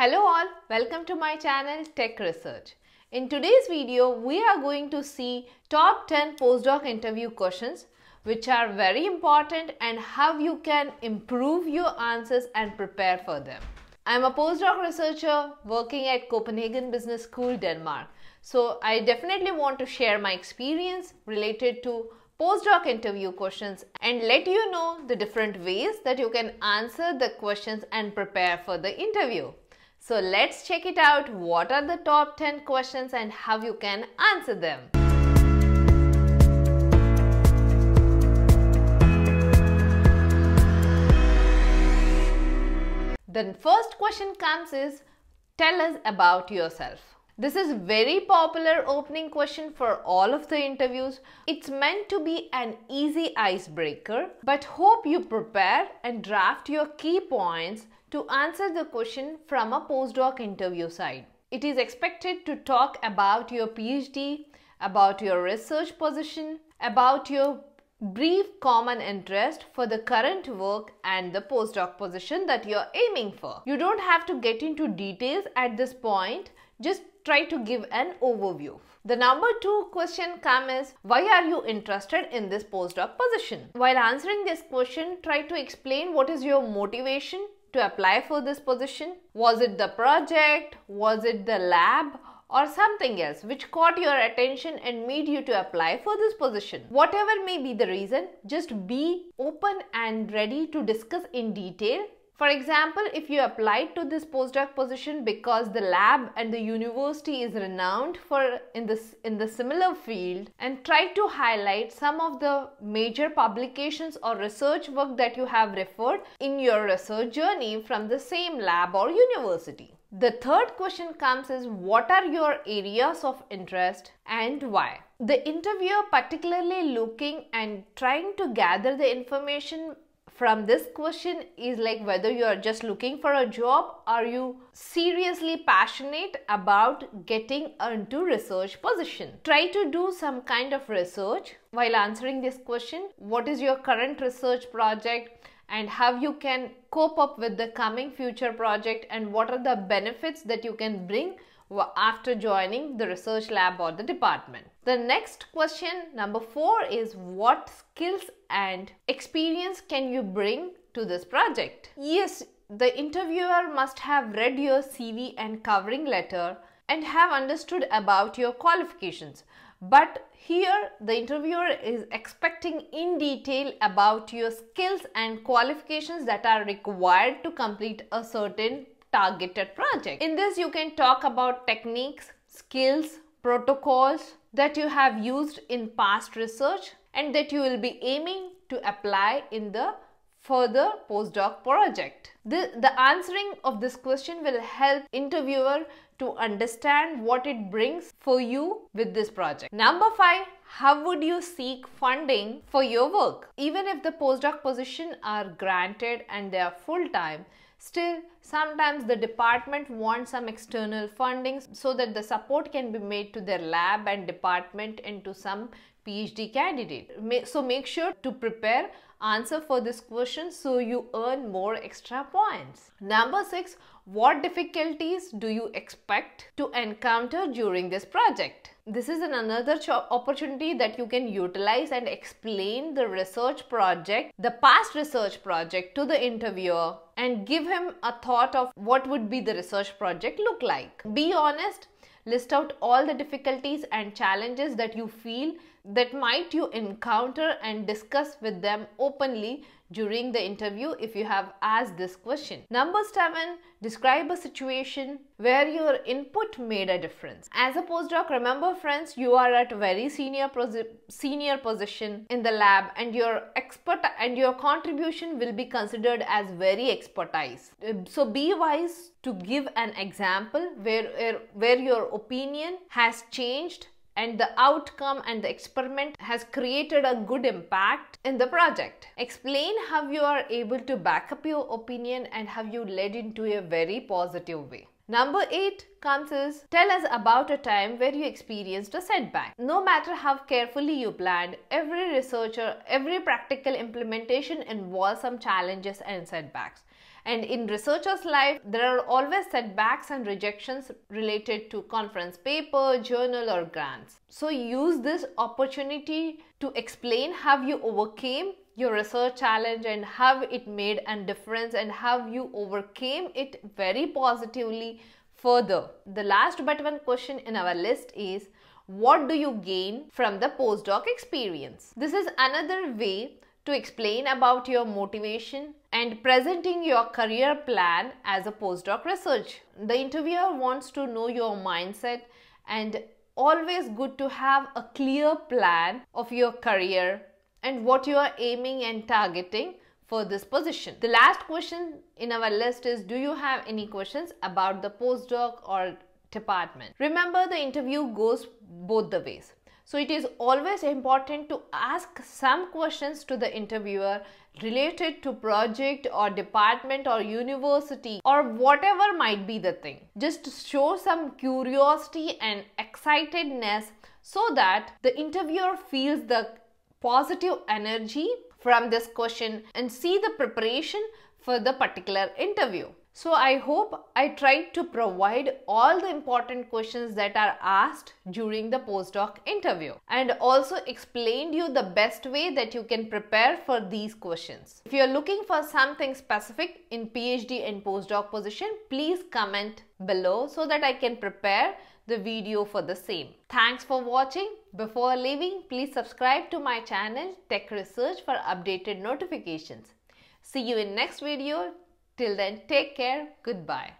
Hello all, welcome to my channel Tech Research. In today's video, we are going to see top 10 postdoc interview questions which are very important and how you can improve your answers and prepare for them. I'm a postdoc researcher working at Copenhagen Business School, Denmark. So I definitely want to share my experience related to postdoc interview questions and let you know the different ways that you can answer the questions and prepare for the interview. So let's check it out. What are the top 10 questions and how you can answer them? The first question comes is tell us about yourself. This is very popular opening question for all of the interviews. It's meant to be an easy icebreaker, but hope you prepare and draft your key points to answer the question from a postdoc interview side. It is expected to talk about your PhD, about your research position, about your brief common interest for the current work and the postdoc position that you're aiming for. You don't have to get into details at this point, just try to give an overview. The number two question comes why are you interested in this postdoc position? While answering this question, try to explain what is your motivation to apply for this position? Was it the project? Was it the lab? or something else which caught your attention and made you to apply for this position. Whatever may be the reason, just be open and ready to discuss in detail for example, if you applied to this postdoc position because the lab and the university is renowned for in this in the similar field and try to highlight some of the major publications or research work that you have referred in your research journey from the same lab or university. The third question comes is what are your areas of interest and why? The interviewer particularly looking and trying to gather the information from this question is like whether you are just looking for a job are you seriously passionate about getting into research position try to do some kind of research while answering this question what is your current research project and how you can cope up with the coming future project and what are the benefits that you can bring after joining the research lab or the department. The next question, number four, is what skills and experience can you bring to this project? Yes, the interviewer must have read your CV and covering letter and have understood about your qualifications. But here, the interviewer is expecting in detail about your skills and qualifications that are required to complete a certain targeted project. In this, you can talk about techniques, skills, protocols that you have used in past research and that you will be aiming to apply in the further postdoc project. The, the answering of this question will help interviewer to understand what it brings for you with this project. Number five, how would you seek funding for your work? Even if the postdoc position are granted and they are full-time, Still, sometimes the department wants some external funding so that the support can be made to their lab and department into some PhD candidate. So make sure to prepare answer for this question so you earn more extra points. Number 6. What difficulties do you expect to encounter during this project? This is another opportunity that you can utilize and explain the research project, the past research project to the interviewer and give him a thought of what would be the research project look like. Be honest, list out all the difficulties and challenges that you feel that might you encounter and discuss with them openly during the interview if you have asked this question. Number seven, describe a situation where your input made a difference. As a postdoc, remember friends, you are at a very senior senior position in the lab and your expert and your contribution will be considered as very expertise. So be wise to give an example where, where, where your opinion has changed and the outcome and the experiment has created a good impact in the project. Explain how you are able to back up your opinion and have you led into a very positive way. Number 8 comes is tell us about a time where you experienced a setback. No matter how carefully you planned, every researcher, every practical implementation involves some challenges and setbacks. And in researchers' life, there are always setbacks and rejections related to conference paper, journal or grants. So use this opportunity to explain how you overcame your research challenge and how it made a difference and how you overcame it very positively further. The last but one question in our list is what do you gain from the postdoc experience? This is another way to explain about your motivation and presenting your career plan as a postdoc research. The interviewer wants to know your mindset and always good to have a clear plan of your career and what you are aiming and targeting for this position. The last question in our list is do you have any questions about the postdoc or department? Remember the interview goes both the ways. So it is always important to ask some questions to the interviewer related to project or department or university or whatever might be the thing. Just show some curiosity and excitedness so that the interviewer feels the positive energy from this question and see the preparation for the particular interview. So I hope I tried to provide all the important questions that are asked during the postdoc interview and also explained you the best way that you can prepare for these questions. If you're looking for something specific in PhD and postdoc position, please comment below so that I can prepare the video for the same. Thanks for watching. Before leaving, please subscribe to my channel Tech Research for updated notifications. See you in next video. Till then, take care. Goodbye.